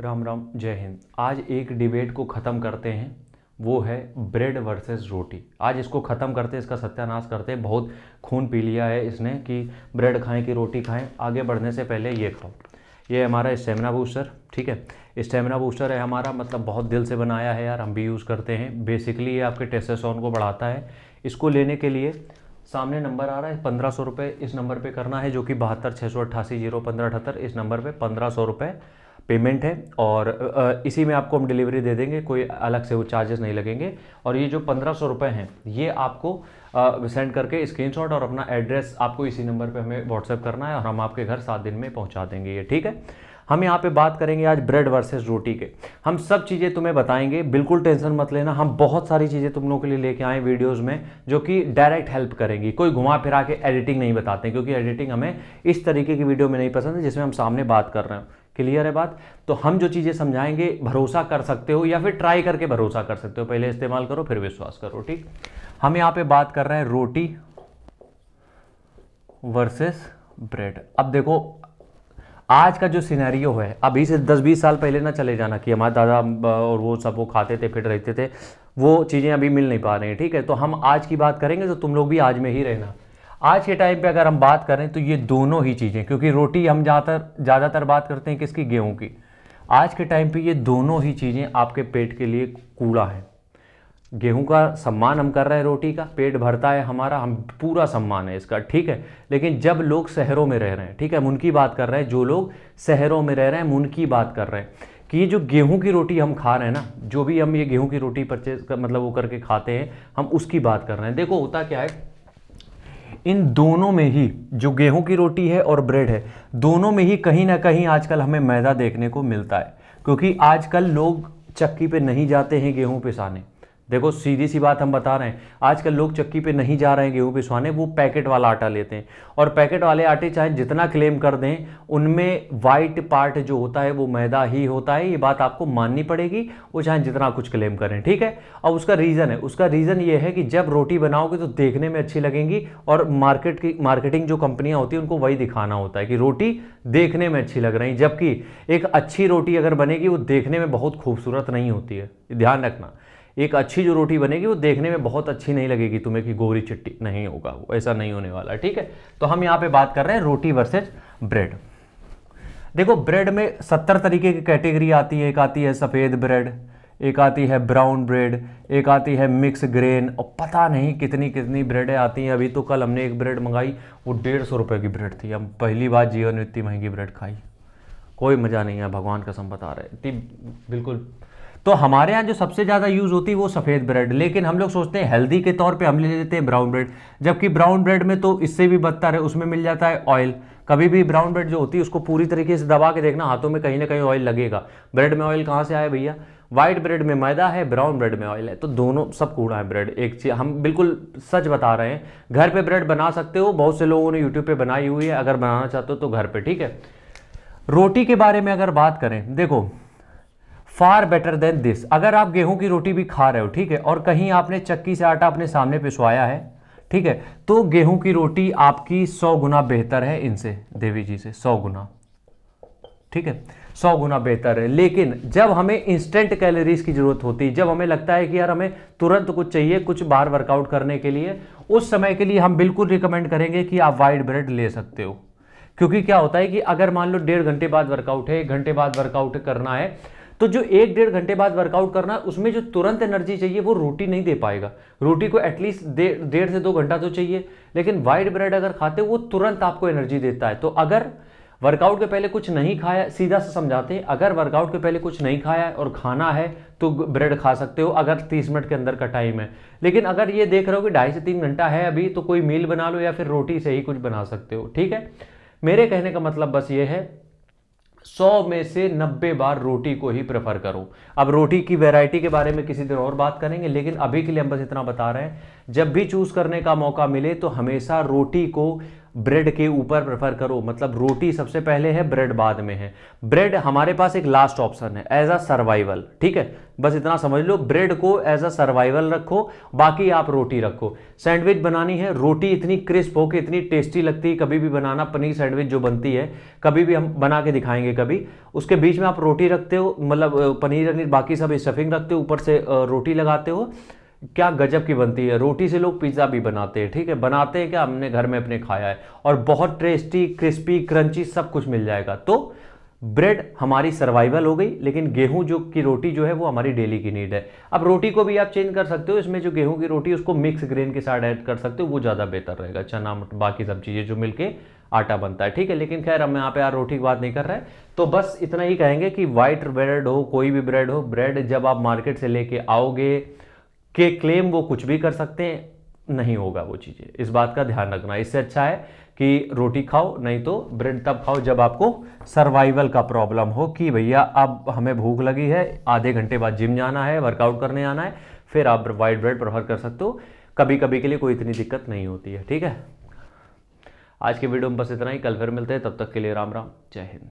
राम राम जय हिंद आज एक डिबेट को ख़त्म करते हैं वो है ब्रेड वर्सेस रोटी आज इसको ख़त्म करते हैं इसका सत्यानाश करते हैं बहुत खून पी लिया है इसने कि ब्रेड खाएं कि रोटी खाएं आगे बढ़ने से पहले ये खाओ ये हमारा स्टेमिना बूस्टर ठीक है स्टेमिना बूस्टर है हमारा मतलब बहुत दिल से बनाया है यार हम भी यूज़ करते हैं बेसिकली ये आपके टेस्टोस्टेरोन को बढ़ाता है इसको लेने के लिए सामने नंबर आ रहा है पंद्रह सौ रुपये इस नंबर पे करना है जो कि बहत्तर छः सौ अट्ठासी जीरो पंद्रह अठहत्तर इस नंबर पे पंद्रह सौ रुपये पेमेंट है और इसी में आपको हम डिलीवरी दे देंगे कोई अलग से वो चार्जेस नहीं लगेंगे और ये जो पंद्रह सौ रुपये हैं ये आपको सेंड करके स्क्रीनशॉट और अपना एड्रेस आपको इसी नंबर पे हमें व्हाट्सएप करना है और हम आपके घर सात दिन में पहुंचा देंगे ये ठीक है हम यहाँ पे बात करेंगे आज ब्रेड वर्सेस रोटी के हम सब चीज़ें तुम्हें बताएंगे बिल्कुल टेंशन मत लेना हम बहुत सारी चीज़ें तुम लोगों के लिए लेके आए वीडियोज़ में जो कि डायरेक्ट हेल्प करेंगी कोई घुमा फिरा के एडिटिंग नहीं बताते क्योंकि एडिटिंग हमें इस तरीके की वीडियो में नहीं पसंद है जिसमें हम सामने बात कर रहे हैं क्लियर है बात तो हम जो चीज़ें समझाएंगे भरोसा कर सकते हो या फिर ट्राई करके भरोसा कर सकते हो पहले इस्तेमाल करो फिर विश्वास करो ठीक हम यहाँ पे बात कर रहे हैं रोटी वर्सेस ब्रेड अब देखो आज का जो सिनेरियो है अभी से दस बीस साल पहले ना चले जाना कि हमारे दादा और वो सब वो खाते थे फिट रहते थे वो चीज़ें अभी मिल नहीं पा रही हैं ठीक है तो हम आज की बात करेंगे तो तुम लोग भी आज में ही रहना आज के टाइम पे अगर हम बात करें तो ये दोनों ही चीज़ें क्योंकि रोटी हम ज़्यादातर ज़्यादातर बात करते हैं किसकी गेहूँ की आज के टाइम पर ये दोनों ही चीज़ें आपके पेट के लिए कूड़ा है गेहूं का सम्मान हम कर रहे हैं रोटी का पेट भरता है हमारा हम पूरा सम्मान है इसका ठीक है लेकिन जब लोग शहरों में रह रहे हैं ठीक है हम उनकी बात कर रहे हैं जो लोग शहरों में रह रहे हैं हम उनकी बात कर रहे हैं कि ये जो गेहूं की रोटी हम खा रहे हैं ना जो भी हम ये गेहूं की रोटी परचेज कर मतलब वो करके खाते हैं हम उसकी बात कर रहे हैं देखो होता क्या है इन दोनों में ही जो गेहूं की रोटी है और ब्रेड है दोनों में ही कहीं ना कहीं आजकल हमें मैदा देखने को मिलता है क्योंकि आजकल लोग चक्की पे नहीं जाते हैं गेहूं पिसाने देखो सीधी सी बात हम बता रहे हैं आजकल लोग चक्की पे नहीं जा रहे हैं गेहूँ पिसवाने वो पैकेट वाला आटा लेते हैं और पैकेट वाले आटे चाहे जितना क्लेम कर दें उनमें वाइट पार्ट जो होता है वो मैदा ही होता है ये बात आपको माननी पड़ेगी वो चाहे जितना कुछ क्लेम करें ठीक है और उसका रीज़न है उसका रीज़न ये है कि जब रोटी बनाओगे तो देखने में अच्छी लगेंगी और मार्केट की मार्केटिंग जो कंपनियाँ होती हैं उनको वही दिखाना होता है कि रोटी देखने में अच्छी लग रही जबकि एक अच्छी रोटी अगर बनेगी वो देखने में बहुत खूबसूरत नहीं होती है ध्यान रखना एक अच्छी जो रोटी बनेगी वो देखने में बहुत अच्छी नहीं लगेगी तुम्हें कि गोरी चिट्टी नहीं होगा वो ऐसा नहीं होने वाला ठीक है तो हम यहाँ पे बात कर रहे हैं रोटी वर्सेज ब्रेड देखो ब्रेड में सत्तर तरीके की कैटेगरी आती है एक आती है सफ़ेद ब्रेड एक आती है ब्राउन ब्रेड एक आती है मिक्स ग्रेन और पता नहीं कितनी कितनी ब्रेडें आती हैं अभी तो कल हमने एक ब्रेड मंगाई वो डेढ़ सौ रुपये की ब्रेड थी हम पहली बार जीवन में इतनी महंगी ब्रेड खाई कोई मज़ा नहीं है भगवान का कसम बता रहे इतनी बिल्कुल तो हमारे यहाँ जो सबसे ज़्यादा यूज़ होती है वो सफ़ेद ब्रेड लेकिन हम लोग सोचते हैं हेल्दी के तौर पे हम ले लेते हैं ब्राउन ब्रेड जबकि ब्राउन ब्रेड में तो इससे भी बदतर है उसमें मिल जाता है ऑयल कभी भी ब्राउन ब्रेड जो होती है उसको पूरी तरीके से दबा के देखना हाथों में कहीं ना कहीं ऑयल लगेगा ब्रेड में ऑयल कहाँ से आया भैया वाइट ब्रेड में मैदा है ब्राउन ब्रेड में ऑयल है तो दोनों सब कूड़ा है ब्रेड एक चीज़ हम बिल्कुल सच बता रहे हैं घर पर ब्रेड बना सकते हो बहुत से लोगों ने यूट्यूब पर बनाई हुई है अगर बनाना चाहते हो तो घर पर ठीक है रोटी के बारे में अगर बात करें देखो फार बेटर देन दिस अगर आप गेहूं की रोटी भी खा रहे हो ठीक है और कहीं आपने चक्की से आटा अपने सामने पिसवाया है ठीक है तो गेहूं की रोटी आपकी सौ गुना बेहतर है इनसे देवी जी से सौ गुना ठीक है सौ गुना बेहतर है लेकिन जब हमें इंस्टेंट कैलोरीज की ज़रूरत होती है जब हमें लगता है कि यार हमें तुरंत कुछ चाहिए कुछ बाहर वर्कआउट करने के लिए उस समय के लिए हम बिल्कुल रिकमेंड करेंगे कि आप वाइट ब्रेड ले सकते हो क्योंकि क्या होता है कि अगर मान लो डेढ़ घंटे बाद वर्कआउट है एक घंटे बाद वर्कआउट करना है तो जो एक डेढ़ घंटे बाद वर्कआउट करना उसमें जो तुरंत एनर्जी चाहिए वो रोटी नहीं दे पाएगा रोटी को एटलीस्ट डेढ़ से दो घंटा तो चाहिए लेकिन वाइट ब्रेड अगर खाते वो तुरंत आपको एनर्जी देता है तो अगर वर्कआउट के पहले कुछ नहीं खाया सीधा से समझाते हैं अगर वर्कआउट के पहले कुछ नहीं खाया और खाना है तो ब्रेड खा सकते हो अगर 30 मिनट के अंदर का टाइम है लेकिन अगर ये देख रहे हो कि ढाई से तीन घंटा है अभी तो कोई मील बना लो या फिर रोटी से ही कुछ बना सकते हो ठीक है मेरे कहने का मतलब बस ये है सौ में से नब्बे बार रोटी को ही प्रेफर करो अब रोटी की वैरायटी के बारे में किसी दिन और बात करेंगे लेकिन अभी के लिए हम बस इतना बता रहे हैं जब भी चूज़ करने का मौका मिले तो हमेशा रोटी को ब्रेड के ऊपर प्रेफर करो मतलब रोटी सबसे पहले है ब्रेड बाद में है ब्रेड हमारे पास एक लास्ट ऑप्शन है एज अ सर्वाइवल ठीक है बस इतना समझ लो ब्रेड को एज अ सर्वाइवल रखो बाकी आप रोटी रखो सैंडविच बनानी है रोटी इतनी क्रिस्प हो कि इतनी टेस्टी लगती है कभी भी बनाना पनीर सैंडविच जो बनती है कभी भी हम बना के दिखाएंगे कभी उसके बीच में आप रोटी रखते हो मतलब पनीर वनीर बाकी सब स्टफिंग रखते हो ऊपर से रोटी लगाते हो क्या गजब की बनती है रोटी से लोग पिज़्ज़ा भी बनाते हैं ठीक है बनाते हैं क्या हमने घर में अपने खाया है और बहुत टेस्टी क्रिस्पी क्रंची सब कुछ मिल जाएगा तो ब्रेड हमारी सर्वाइवल हो गई लेकिन गेहूं जो की रोटी जो है वो हमारी डेली की नीड है अब रोटी को भी आप चेंज कर सकते हो इसमें जो गेहूं की रोटी उसको मिक्स ग्रेन के साथ ऐड कर सकते हो वो ज़्यादा बेहतर रहेगा चना बाकी सब चीज़ें जो मिलके आटा बनता है ठीक है लेकिन खैर हम यहाँ पे यार रोटी की बात नहीं कर रहे हैं तो बस इतना ही कहेंगे कि वाइट ब्रेड हो कोई भी ब्रेड हो ब्रेड जब आप मार्केट से लेके आओगे के क्लेम वो कुछ भी कर सकते हैं नहीं होगा वो चीज़ें इस बात का ध्यान रखना इससे अच्छा है कि रोटी खाओ नहीं तो ब्रेड तब खाओ जब आपको सर्वाइवल का प्रॉब्लम हो कि भैया अब हमें भूख लगी है आधे घंटे बाद जिम जाना है वर्कआउट करने आना है फिर आप वाइट ब्रेड प्रेफर कर सकते हो कभी कभी के लिए कोई इतनी दिक्कत नहीं होती है ठीक है आज के वीडियो में बस इतना ही कल फिर मिलते हैं तब तक के लिए राम राम जय हिंद